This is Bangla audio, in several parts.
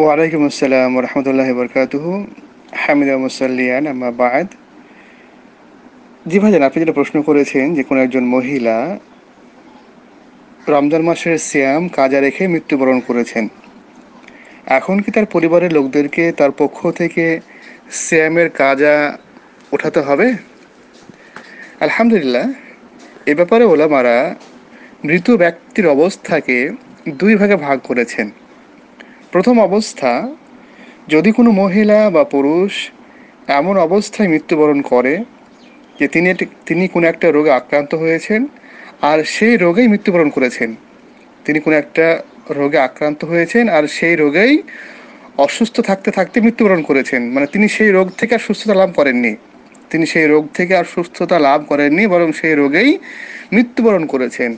ওয়ালাইকুম আসসালাম রহমতুল্লাহ বরকাতুহ হামিদা মুসাল্লিয়ান আমা বাদ জি ভাইজান আপনি যেটা প্রশ্ন করেছেন যে কোনো একজন মহিলা রমজান মাসের সিয়াম কাজা রেখে মৃত্যুবরণ করেছেন এখন কি তার পরিবারের লোকদেরকে তার পক্ষ থেকে সিয়ামের কাজা ওঠাতে হবে আলহামদুলিল্লাহ এ ব্যাপারে ওলামারা মৃত ব্যক্তির অবস্থাকে দুই ভাগে ভাগ করেছেন প্রথম অবস্থা যদি কোনো মহিলা বা পুরুষ এমন অবস্থায় মৃত্যুবরণ করে যে তিনি তিনি কোনো একটা রোগে আক্রান্ত হয়েছেন আর সেই রোগেই মৃত্যুবরণ করেছেন তিনি কোনো একটা রোগে আক্রান্ত হয়েছেন আর সেই রোগেই অসুস্থ থাকতে থাকতে মৃত্যুবরণ করেছেন মানে তিনি সেই রোগ থেকে আর সুস্থতা লাভ করেননি তিনি সেই রোগ থেকে আর সুস্থতা লাভ করেননি বরং সেই রোগেই মৃত্যুবরণ করেছেন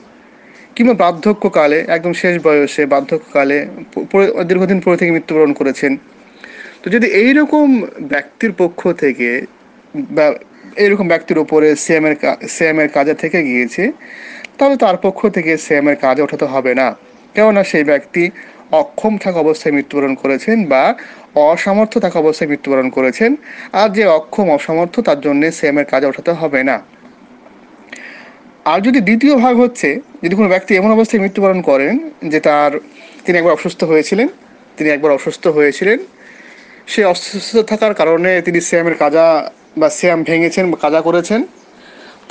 কিংবা বার্ধক্যকালে একদম শেষ বয়সে বার্ধক্যকালে দীর্ঘদিন পরে থেকে মৃত্যুবরণ করেছেন তো যদি এইরকম ব্যক্তির পক্ষ থেকে বা এইরকম ব্যক্তির ওপরে সিএমের সিএমের কাজে থেকে গিয়েছে তাহলে তার পক্ষ থেকে সিএমের কাজে ওঠাতে হবে না কেননা সেই ব্যক্তি অক্ষম থাকা অবস্থায় মৃত্যুবরণ করেছেন বা অসামর্থ্য থাকা অবস্থায় মৃত্যুবরণ করেছেন আর যে অক্ষম অসামর্থ্য তার জন্য সিএমের কাজে ওঠাতে হবে না আর যদি দ্বিতীয় ভাগ হচ্ছে যদি কোনো ব্যক্তি এমন অবস্থায় মৃত্যুবরণ করেন যে তার তিনি একবার অসুস্থ হয়েছিলেন তিনি একবার অসুস্থ হয়েছিলেন সে অসুস্থ থাকার কারণে তিনি শ্যামের কাজা বা শ্যাম ভেঙেছেন বা কাজা করেছেন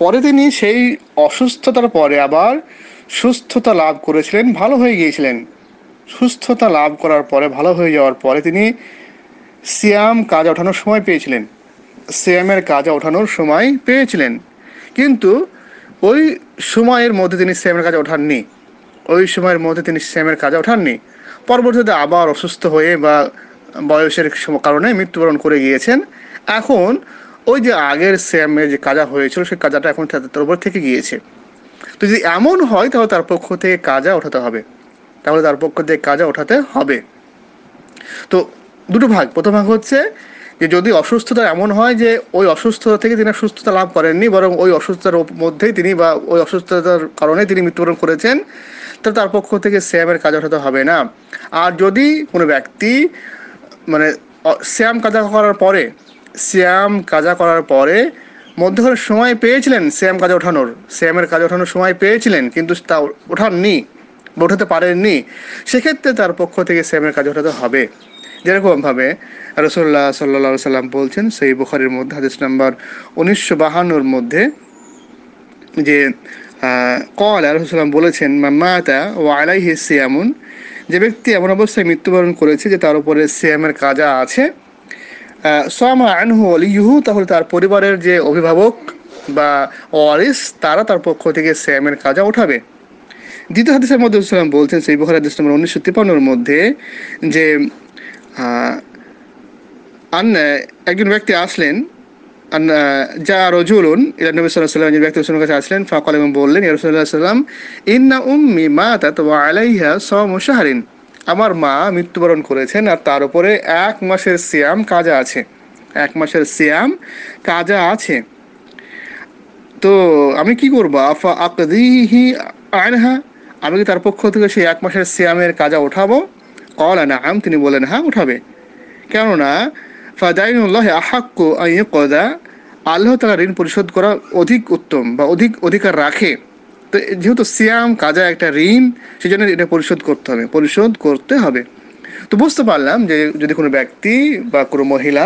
পরে তিনি সেই অসুস্থতার পরে আবার সুস্থতা লাভ করেছিলেন ভালো হয়ে গিয়েছিলেন সুস্থতা লাভ করার পরে ভালো হয়ে যাওয়ার পরে তিনি সিয়াম কাজা ওঠানোর সময় পেয়েছিলেন সিয়ামের কাজা ওঠানোর সময় পেয়েছিলেন কিন্তু ওই সময়ের মধ্যে তিনি স্যামের কাজে ওঠাননি ওই সময়ের মধ্যে তিনি স্যামের কাজে ওঠাননি পরবর্তীতে আবার অসুস্থ হয়ে বা বয়সের কারণে মৃত্যুবরণ করে গিয়েছেন এখন ওই যে আগের স্যামে যে কাজা হয়েছিল সেই কাজাটা এখন তাদের উপর থেকে গিয়েছে তো যদি এমন হয় তাহলে তার পক্ষ থেকে কাজা ওঠাতে হবে তাহলে তার পক্ষ থেকে কাজা ওঠাতে হবে তো দুটো ভাগ প্রথম ভাগ হচ্ছে যে যদি অসুস্থতা এমন হয় যে ওই অসুস্থতা থেকে তিনি সুস্থতা লাভ করেননি বরং ওই অসুস্থতার মধ্যেই তিনি বা ওই অসুস্থতার কারণে তিনি মৃত্যুবরণ করেছেন তাহলে তার পক্ষ থেকে শ্যামের কাজ হতে হবে না আর যদি কোনো ব্যক্তি মানে শ্যাম কাজা করার পরে শ্যাম কাজা করার পরে মধ্যখানে সময় পেয়েছিলেন শ্যাম কাজে ওঠানোর শ্যামের কাজে ওঠানোর সময় পেয়েছিলেন কিন্তু তা ওঠাননি ওঠাতে পারেননি সেক্ষেত্রে তার পক্ষ থেকে শ্যামের কাজে ওঠাতে হবে যেরকমভাবে রসোল্লা সাল্লা সাল্লাম বলছেন সেই বুখারির মধ্যে হাদিস নাম্বার উনিশশো বাহান্নর মধ্যে যে কল সাল্লাম বলেছেন মাতা ও আলাইহি সিয়ামুন যে ব্যক্তি এমন অবস্থায় মৃত্যুবরণ করেছে যে তার উপরে সিয়ামের কাজা আছে সামা আনহু ইহু তাহলে তার পরিবারের যে অভিভাবক বা ওয়ারিস তারা তার পক্ষ থেকে সিয়ামের কাজা উঠাবে দ্বিতীয় হাদিসের মধ্যে ইসলাম বলছেন সেই বহর হাদিস নম্বর উনিশশো তিপ্পান্নর মধ্যে যে আন একজন ব্যক্তি আসলেন আন যা রজুলুন ইলা নবী সাল্লাল্লাহু আলাইহি ব্যক্তি রাসূলের কাছে আসলেন ফাকাল এবং বললেন ইয়া রাসূলুল্লাহ সাল্লাম ইন্না উম্মি মাতাত ওয়া আলাইহা সাওমু শাহরিন আমার মা মৃত্যুবরণ করেছেন আর তার উপরে এক মাসের সিয়াম কাজা আছে এক মাসের সিয়াম কাজা আছে তো আমি কি করবো আফা আকদিহি আনহা আমি কি তার পক্ষ থেকে সেই এক মাসের সিয়ামের কাজা ওঠাবো কলা না আম তিনি বলেন হ্যাঁ উঠাবে কেননা ফাদাইনুল্লাহ আহাক্য আই কদা আল্লাহ তালা ঋণ পরিশোধ করা অধিক উত্তম বা অধিক অধিকার রাখে তো যেহেতু সিয়াম কাজা একটা ঋণ সেই জন্য এটা পরিশোধ করতে হবে পরিশোধ করতে হবে তো বুঝতে পারলাম যে যদি কোনো ব্যক্তি বা কোনো মহিলা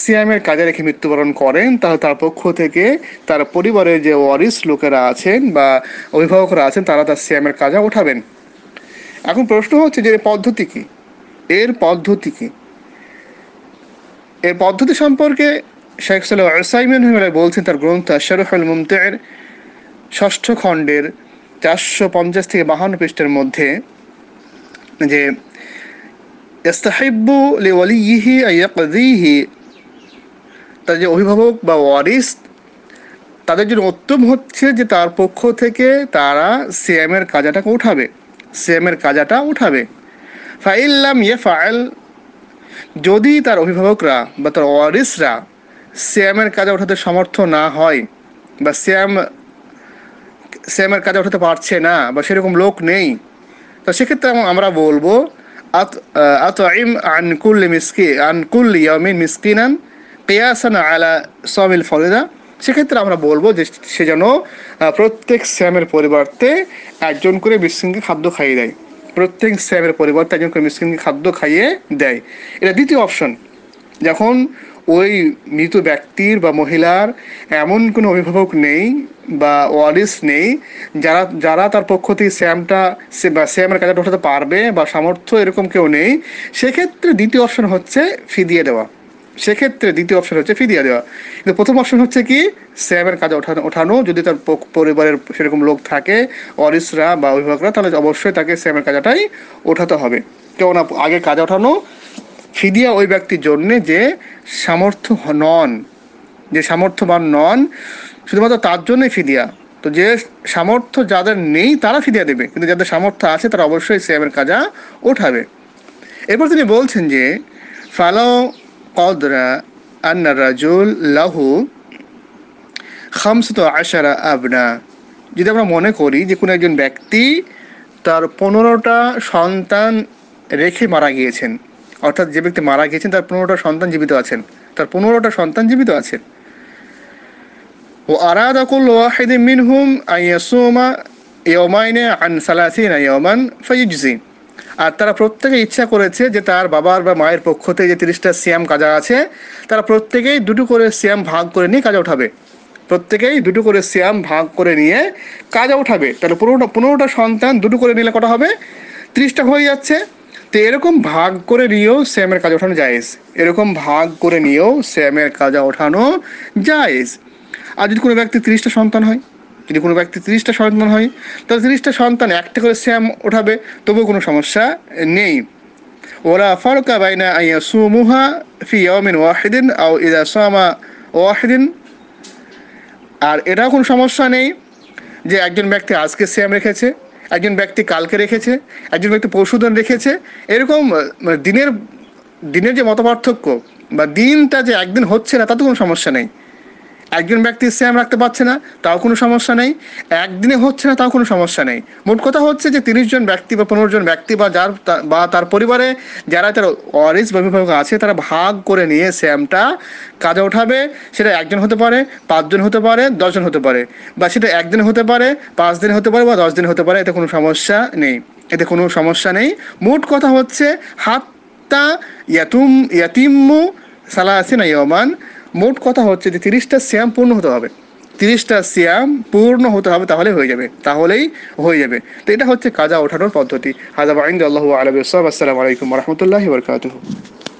সিয়ামের কাজে রেখে মৃত্যুবরণ করেন তাহলে তার পক্ষ থেকে তার পরিবারের যে ওয়ারিস লোকেরা আছেন বা অভিভাবকরা আছেন তারা তার সিয়ামের কাজা উঠাবেন এখন প্রশ্ন হচ্ছে যে এর পদ্ধতি কি এর পদ্ধতি কি এর পদ্ধতি সম্পর্কে শেখ সাইমেন বলছেন তার গ্রন্থ শাহরুখুল মুমতের ষষ্ঠ খণ্ডের চারশো পঞ্চাশ থেকে বাহান্ন পৃষ্ঠের মধ্যে যে তার যে অভিভাবক বা ওয়ারিস তাদের জন্য উত্তম হচ্ছে যে তার পক্ষ থেকে তারা সিএমের কাজাটাকে উঠাবে সেমের কাজাটা উঠাবে ফাইল্লাম ইয়ে ফাইল যদি তার অভিভাবকরা বা তার ওয়ারিসরা সেমের কাজে ওঠাতে সমর্থ না হয় বা সেম সেমের কাজে ওঠাতে পারছে না বা সেরকম লোক নেই তো সেক্ষেত্রে আমরা বলবো আত আতইম আনকুল মিসকি আনকুল ইয়ামিন মিসকিনান কিয়াসান আলা সমিল ফরিদা সেক্ষেত্রে আমরা বলবো যে সে যেন প্রত্যেক শ্যামের পরিবর্তে একজন করে মিসকিনকে খাদ্য খাইয়ে দেয় প্রত্যেক শ্যামের পরিবর্তে একজন করে মিসকিনকে খাদ্য খাইয়ে দেয় এটা দ্বিতীয় অপশন যখন ওই মৃত ব্যক্তির বা মহিলার এমন কোনো অভিভাবক নেই বা ওয়ারিস নেই যারা যারা তার পক্ষ থেকে সে বা শ্যামের কাজে ওঠাতে পারবে বা সামর্থ্য এরকম কেউ নেই সেক্ষেত্রে দ্বিতীয় অপশন হচ্ছে ফি দিয়ে দেওয়া সেক্ষেত্রে দ্বিতীয় অপশন হচ্ছে ফিদিয়া দেওয়া কিন্তু প্রথম অপশন হচ্ছে কি স্যামের কাজে ওঠানো ওঠানো যদি তার পরিবারের সেরকম লোক থাকে অরিসরা বা অভিভাবকরা তাহলে অবশ্যই তাকে স্যামের কাজাটাই ওঠাতে হবে কেননা আগে কাজ ওঠানো ফিদিয়া ওই ব্যক্তির জন্যে যে সামর্থ্য নন যে সামর্থ্যবান নন শুধুমাত্র তার জন্যই ফিদিয়া তো যে সামর্থ্য যাদের নেই তারা ফিদিয়া দেবে কিন্তু যাদের সামর্থ্য আছে তারা অবশ্যই স্যামের কাজা ওঠাবে এরপর তিনি বলছেন যে ফালাও অদরা আন্না রাজুল লাহু খামসত আশারা আবনা যদি আমরা মনে করি যে কোনো একজন ব্যক্তি তার পনেরোটা সন্তান রেখে মারা গিয়েছেন অর্থাৎ যে ব্যক্তি মারা গিয়েছেন তার পনেরোটা সন্তান জীবিত আছেন তার পনেরোটা সন্তান জীবিত আছেন ও আরাদাকুল ওয়াহিদ মিনহুম আইয়াসুমা ইয়মাইনে আন সালাসিন আইয়মান ফাইজজিন আর তারা প্রত্যেকে ইচ্ছা করেছে যে তার বাবার বা মায়ের পক্ষ থেকে যে তিরিশটা শ্যাম কাজা আছে তারা প্রত্যেকেই দুটো করে শ্যাম ভাগ করে নিয়ে কাজা উঠাবে প্রত্যেকেই দুটো করে শ্যাম ভাগ করে নিয়ে কাজা উঠাবে তাহলে পনেরোটা পনেরোটা সন্তান দুটো করে নিলে কটা হবে ত্রিশটা হয়ে যাচ্ছে তো এরকম ভাগ করে নিয়েও শ্যামের কাজ ওঠানো যায়স এরকম ভাগ করে নিয়েও শ্যামের কাজা ওঠানো যায়স আর যদি কোনো ব্যক্তি ত্রিশটা সন্তান হয় যদি কোনো ব্যক্তি তিরিশটা সন্তান হয় তাহলে তিরিশটা সন্তান একটা করে শ্যাম ওঠাবে তবুও কোনো সমস্যা নেই ওরা ফারুকা বাইনা আইয়া সুমুহা ফি ইয়ামিন ওয়াহিদিন আও ইদা সামা ওয়াহিদিন আর এটাও কোনো সমস্যা নেই যে একজন ব্যক্তি আজকে শ্যাম রেখেছে একজন ব্যক্তি কালকে রেখেছে একজন ব্যক্তি পশুধন রেখেছে এরকম মানে দিনের দিনের যে মতপার্থক্য বা দিনটা যে একদিন হচ্ছে না তাতে কোনো সমস্যা নেই একজন ব্যক্তি ইসলাম রাখতে পারছে না তাও কোনো সমস্যা নেই একদিনে হচ্ছে না তাও কোনো সমস্যা নেই মোট কথা হচ্ছে যে তিরিশ জন ব্যক্তি বা পনেরো জন ব্যক্তি বা যার বা তার পরিবারে যারা তার অরিস বা অভিভাবক আছে তারা ভাগ করে নিয়ে স্যামটা কাজে ওঠাবে সেটা একজন হতে পারে পাঁচজন হতে পারে দশজন হতে পারে বা সেটা একদিন হতে পারে পাঁচ দিন হতে পারে বা দশ দিন হতে পারে এতে কোনো সমস্যা নেই এতে কোনো সমস্যা নেই মোট কথা হচ্ছে হাতটা ইয়াতুম ইয়াতিম্মু না ইয়মান মোট কথা হচ্ছে যে তিরিশটা শ্যাম পূর্ণ হতে হবে তিরিশটা শ্যাম পূর্ণ হতে হবে তাহলে হয়ে যাবে তাহলেই হয়ে যাবে তো এটা হচ্ছে কাজা ওঠানোর পদ্ধতি হাজাব আইন্দ আল্লাহ সব আসসালামু আলাইকুম রহমতুল্লাহ বরকাত